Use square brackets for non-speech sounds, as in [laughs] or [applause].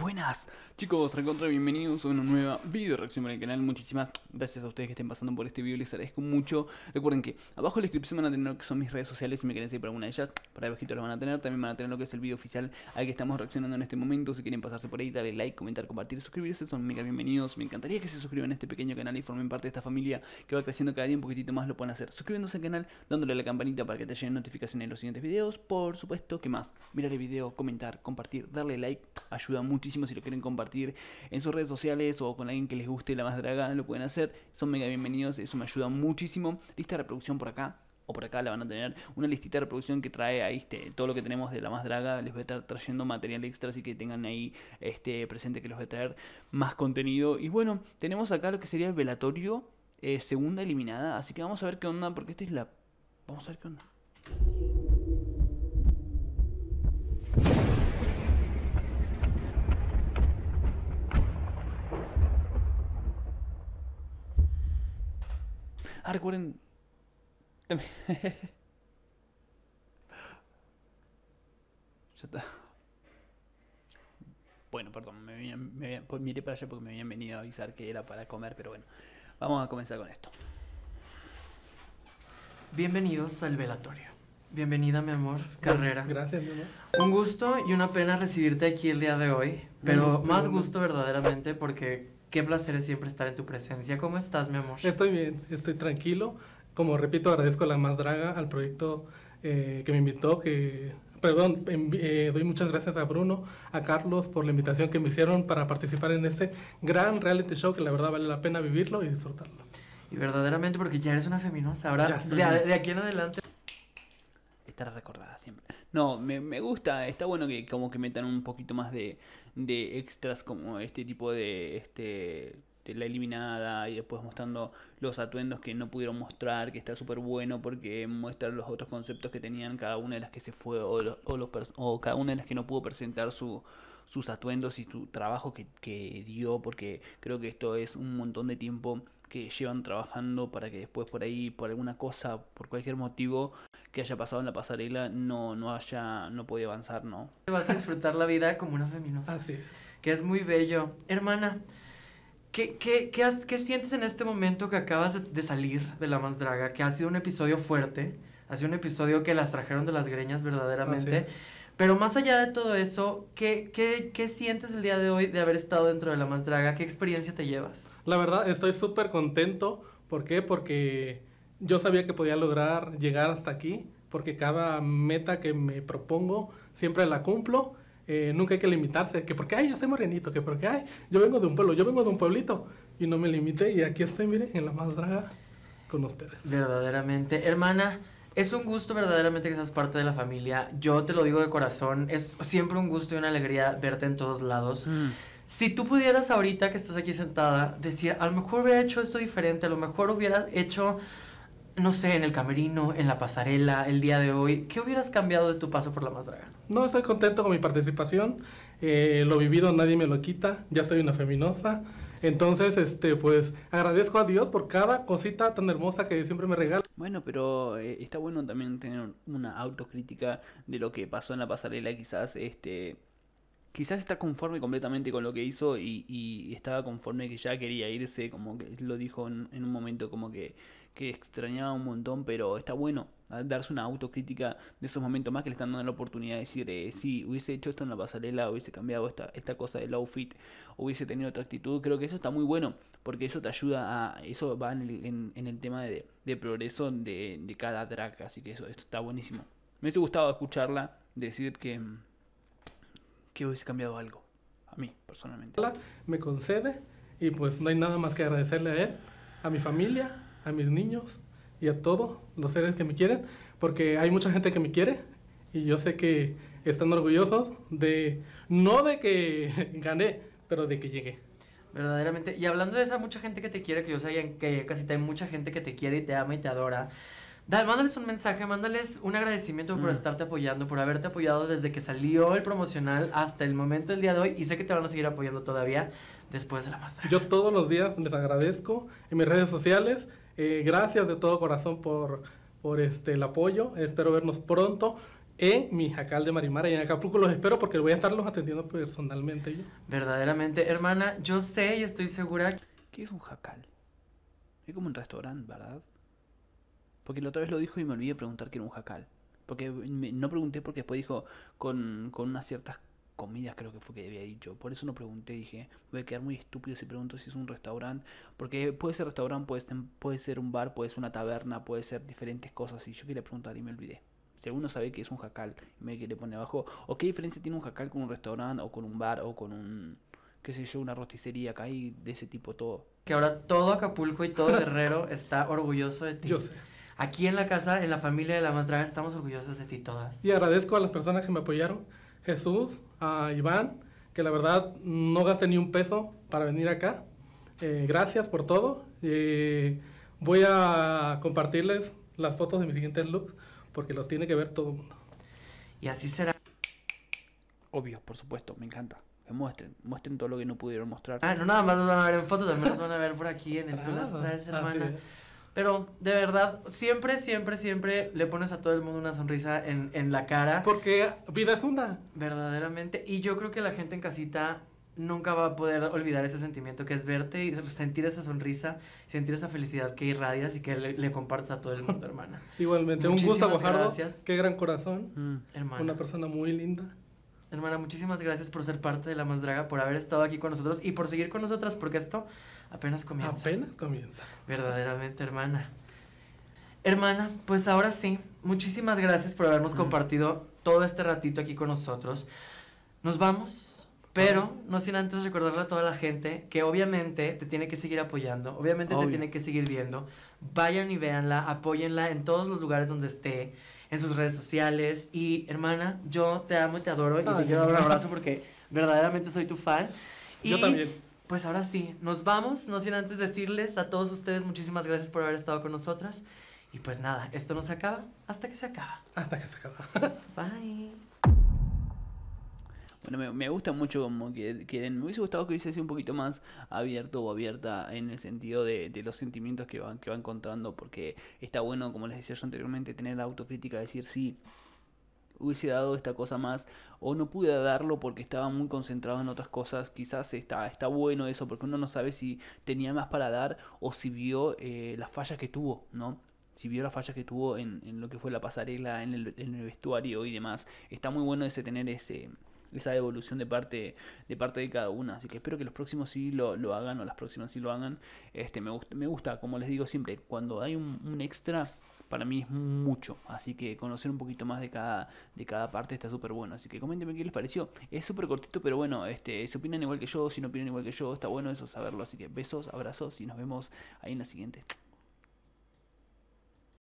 Buenas chicos, recontra bienvenidos a una nueva video reacción para el canal Muchísimas gracias a ustedes que estén pasando por este video, les agradezco mucho Recuerden que abajo en la descripción van a tener lo que son mis redes sociales Si me quieren seguir por alguna de ellas, para abajito las van a tener También van a tener lo que es el video oficial al que estamos reaccionando en este momento Si quieren pasarse por ahí, darle like, comentar, compartir, suscribirse Son mega bienvenidos, me encantaría que se suscriban a este pequeño canal Y formen parte de esta familia que va creciendo cada día un poquitito más Lo pueden hacer suscribiéndose al canal, dándole a la campanita para que te lleguen notificaciones de los siguientes videos Por supuesto, que más? Mirar el video, comentar, compartir, darle like ayuda muchísimo si lo quieren compartir en sus redes sociales o con alguien que les guste la más draga, lo pueden hacer, son mega bienvenidos, eso me ayuda muchísimo. Lista de reproducción por acá, o por acá la van a tener, una listita de reproducción que trae ahí este, todo lo que tenemos de la más draga, les voy a estar trayendo material extra, así que tengan ahí este, presente que les voy a traer más contenido. Y bueno, tenemos acá lo que sería el velatorio, eh, segunda eliminada, así que vamos a ver qué onda, porque esta es la... Vamos a ver qué onda. recuerden bueno, perdón, me, me pues miré para allá porque me habían venido a avisar que era para comer, pero bueno, vamos a comenzar con esto. Bienvenidos al velatorio. Bienvenida, mi amor, Carrera. Gracias, mi amor. Un gusto y una pena recibirte aquí el día de hoy, pero más gusto verdaderamente porque qué placer es siempre estar en tu presencia. ¿Cómo estás, mi amor? Estoy bien, estoy tranquilo. Como repito, agradezco La Más Draga, al proyecto eh, que me invitó, que... Perdón, em, eh, doy muchas gracias a Bruno, a Carlos por la invitación que me hicieron para participar en este gran reality show que la verdad vale la pena vivirlo y disfrutarlo. Y verdaderamente porque ya eres una feminosa, ahora de aquí en adelante estar recordada siempre. No, me, me gusta, está bueno que como que metan un poquito más de, de extras como este tipo de este de la eliminada y después mostrando los atuendos que no pudieron mostrar, que está súper bueno porque muestra los otros conceptos que tenían cada una de las que se fue o, o, los, o cada una de las que no pudo presentar su, sus atuendos y su trabajo que, que dio porque creo que esto es un montón de tiempo que llevan trabajando para que después por ahí, por alguna cosa, por cualquier motivo que haya pasado en la pasarela, no, no haya, no podía avanzar, ¿no? Vas a disfrutar la vida como una feminosa. Así Que es muy bello. Hermana, ¿Qué, qué, sientes en este momento que acabas de salir de La Más Draga? Que ha sido un episodio fuerte, ha sido un episodio que las trajeron de las greñas verdaderamente. Pero más allá de todo eso, ¿qué, ¿qué sientes el día de hoy de haber estado dentro de La Más Draga? ¿Qué experiencia te llevas? La verdad, estoy súper contento. ¿Por qué? Porque yo sabía que podía lograr llegar hasta aquí, porque cada meta que me propongo siempre la cumplo. Eh, nunca hay que limitarse, que porque, ay, yo soy morenito, que porque, ay, yo vengo de un pueblo, yo vengo de un pueblito, y no me limité, y aquí estoy, miren en la más draga con ustedes. Verdaderamente, hermana, es un gusto verdaderamente que seas parte de la familia, yo te lo digo de corazón, es siempre un gusto y una alegría verte en todos lados. Mm. Si tú pudieras ahorita que estás aquí sentada decir, a lo mejor hubiera hecho esto diferente, a lo mejor hubiera hecho, no sé, en el camerino, en la pasarela, el día de hoy, ¿qué hubieras cambiado de tu paso por la más No, estoy contento con mi participación. Eh, lo vivido nadie me lo quita. Ya soy una feminosa. Entonces, este, pues agradezco a Dios por cada cosita tan hermosa que siempre me regala. Bueno, pero eh, está bueno también tener una autocrítica de lo que pasó en la pasarela, quizás este quizás está conforme completamente con lo que hizo y, y estaba conforme que ya quería irse, como que lo dijo en, un momento como que, extrañaba un montón, pero está bueno darse una autocrítica de esos momentos más que le están dando la oportunidad de decir, si eh, sí, hubiese hecho esto en la pasarela, hubiese cambiado esta, esta cosa del outfit, hubiese tenido otra actitud, creo que eso está muy bueno, porque eso te ayuda a, eso va en el, en, el tema de, de progreso de, de, cada drag, así que eso, eso está buenísimo. Me hubiese gustado escucharla decir que mm, que hubiese cambiado algo, a mí personalmente. Me concede y pues no hay nada más que agradecerle a él, a mi familia, a mis niños y a todos los seres que me quieren, porque hay mucha gente que me quiere y yo sé que están orgullosos de, no de que [laughs] gané, pero de que llegué. Verdaderamente, y hablando de esa mucha gente que te quiere, que yo sé que casi hay mucha gente que te quiere y te ama y te adora, Dale, mándales un mensaje, mándales un agradecimiento por mm. estarte apoyando, por haberte apoyado desde que salió el promocional hasta el momento del día de hoy y sé que te van a seguir apoyando todavía después de la maestra. Yo todos los días les agradezco en mis redes sociales. Eh, gracias de todo corazón por, por este, el apoyo. Espero vernos pronto en mi jacal de Marimara y en Acapulco los espero porque voy a estarlos atendiendo personalmente Verdaderamente, hermana, yo sé y estoy segura que es un jacal. Es como un restaurante, ¿verdad? Porque la otra vez lo dijo y me olvidé preguntar que era un jacal. Porque no pregunté porque después dijo con, unas ciertas comidas creo que fue que había dicho. Por eso no pregunté, dije, voy a quedar muy estúpido si pregunto si es un restaurante. Porque puede ser restaurante, puede ser, un bar, puede ser una taberna, puede ser diferentes cosas. Y yo quería preguntar y me olvidé. Si alguno sabe que es un jacal, me quiere poner abajo. ¿O qué diferencia tiene un jacal con un restaurante o con un bar o con un, qué sé yo, una rosticería? Acá hay de ese tipo todo. Que ahora todo Acapulco y todo Guerrero [laughs] está orgulloso de ti. Yo sé aquí en la casa, en la familia de la más estamos orgullosos de ti todas. Y agradezco a las personas que me apoyaron, Jesús, a Iván, que la verdad no gasté ni un peso para venir acá. Eh, gracias por todo. Eh, voy a compartirles las fotos de mis siguientes looks porque los tiene que ver todo el mundo. Y así será. Obvio, por supuesto, me encanta. muestren, muestren todo lo que no pudieron mostrar. Ah, no, nada más los van a ver en fotos, también los van a ver por aquí en el ah, Tú las traes, hermana. Pero de verdad, siempre, siempre, siempre le pones a todo el mundo una sonrisa en, en la cara. Porque vida es una. Verdaderamente. Y yo creo que la gente en casita nunca va a poder olvidar ese sentimiento que es verte y sentir esa sonrisa, sentir esa felicidad que irradias y que le, compartes a todo el mundo, [laughs] hermana. Igualmente, un gusto, Gracias. Qué gran corazón. Mm. hermana. Una persona muy linda. Hermana, muchísimas gracias por ser parte de La Más Draga, por haber estado aquí con nosotros y por seguir con nosotras, porque esto apenas comienza. Apenas comienza. Verdaderamente, hermana. Hermana, pues ahora sí, muchísimas gracias por habernos compartido todo este ratito aquí con nosotros. Nos vamos, pero no sin antes recordarle a toda la gente que obviamente te tiene que seguir apoyando, obviamente te tiene que seguir viendo. Vayan y véanla, apóyenla en todos los lugares donde esté en sus redes sociales. Y hermana, yo te amo y te adoro y te quiero dar un abrazo porque verdaderamente soy tu fan. Y yo también. Pues ahora sí, nos vamos, no sin antes decirles a todos ustedes muchísimas gracias por haber estado con nosotras. Y pues nada, esto no se acaba hasta que se acaba. Hasta que se acaba. Bye. Bueno, me, gusta mucho como que Me hubiese gustado que hubiese sido un poquito más abierto o abierta en el sentido de, los sentimientos que van, que va encontrando porque está bueno, como les decía yo anteriormente, tener la autocrítica, decir sí, hubiese dado esta cosa más o no pude darlo porque estaba muy concentrado en otras cosas. Quizás está, está bueno eso porque uno no sabe si tenía más para dar o si vio eh, las fallas que tuvo, ¿no? Si vio las fallas que tuvo en, lo que fue la pasarela, en el vestuario y demás. Está muy bueno ese tener ese, esa evolución de parte, de parte de cada una. Así que espero que los próximos sí lo, hagan o las próximas sí lo hagan. Este, me, gusta me gusta, como les digo siempre, cuando hay un, extra, para mí es mucho. Así que conocer un poquito más de cada, de cada parte está súper bueno. Así que coméntenme qué les pareció. Es súper cortito, pero bueno, este, si opinan igual que yo, si no opinan igual que yo, está bueno eso saberlo. Así que besos, abrazos y nos vemos ahí en la siguiente.